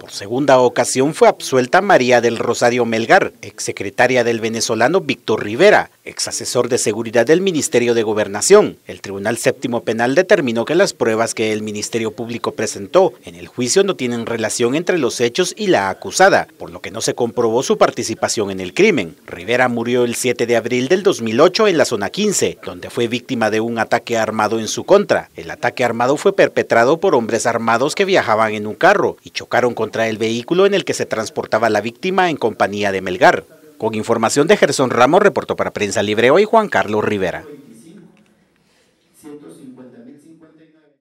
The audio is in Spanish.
Por segunda ocasión fue absuelta María del Rosario Melgar, exsecretaria del venezolano Víctor Rivera, ex asesor de seguridad del Ministerio de Gobernación. El Tribunal Séptimo Penal determinó que las pruebas que el Ministerio Público presentó en el juicio no tienen relación entre los hechos y la acusada, por lo que no se comprobó su participación en el crimen. Rivera murió el 7 de abril del 2008 en la zona 15, donde fue víctima de un ataque armado en su contra. El ataque armado fue perpetrado por hombres armados que viajaban en un carro y chocaron contra el vehículo en el que se transportaba la víctima en compañía de Melgar. Con información de Gerson Ramos, reportó para Prensa Libre hoy Juan Carlos Rivera.